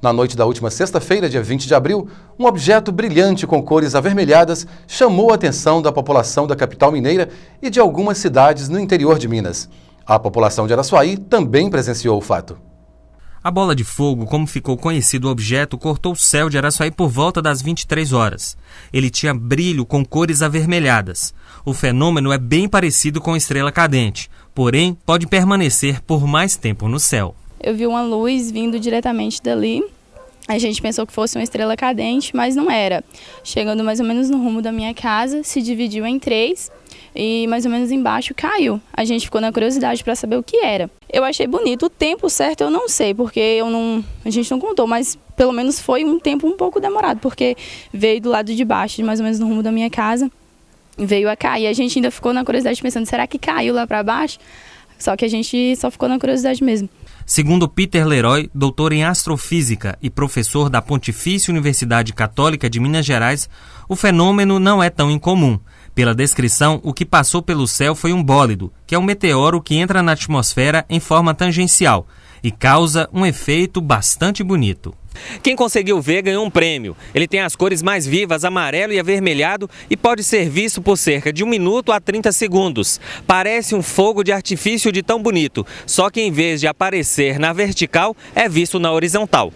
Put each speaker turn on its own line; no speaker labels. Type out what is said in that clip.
Na noite da última sexta-feira, dia 20 de abril, um objeto brilhante com cores avermelhadas chamou a atenção da população da capital mineira e de algumas cidades no interior de Minas. A população de Araçuaí também presenciou o fato.
A bola de fogo, como ficou conhecido o objeto, cortou o céu de Araçuaí por volta das 23 horas. Ele tinha brilho com cores avermelhadas. O fenômeno é bem parecido com estrela cadente, porém pode permanecer por mais tempo no céu
eu vi uma luz vindo diretamente dali. A gente pensou que fosse uma estrela cadente, mas não era. Chegando mais ou menos no rumo da minha casa, se dividiu em três e mais ou menos embaixo caiu. A gente ficou na curiosidade para saber o que era. Eu achei bonito. O tempo certo eu não sei, porque eu não, a gente não contou, mas pelo menos foi um tempo um pouco demorado, porque veio do lado de baixo, mais ou menos no rumo da minha casa, veio a cair. A gente ainda ficou na curiosidade pensando, será que caiu lá para baixo? Só que a gente só ficou na curiosidade mesmo.
Segundo Peter Leroy, doutor em astrofísica e professor da Pontifícia Universidade Católica de Minas Gerais, o fenômeno não é tão incomum. Pela descrição, o que passou pelo céu foi um bólido, que é um meteoro que entra na atmosfera em forma tangencial e causa um efeito bastante bonito. Quem conseguiu ver ganhou um prêmio. Ele tem as cores mais vivas, amarelo e avermelhado, e pode ser visto por cerca de um minuto a 30 segundos. Parece um fogo de artifício de tão bonito, só que em vez de aparecer na vertical, é visto na horizontal.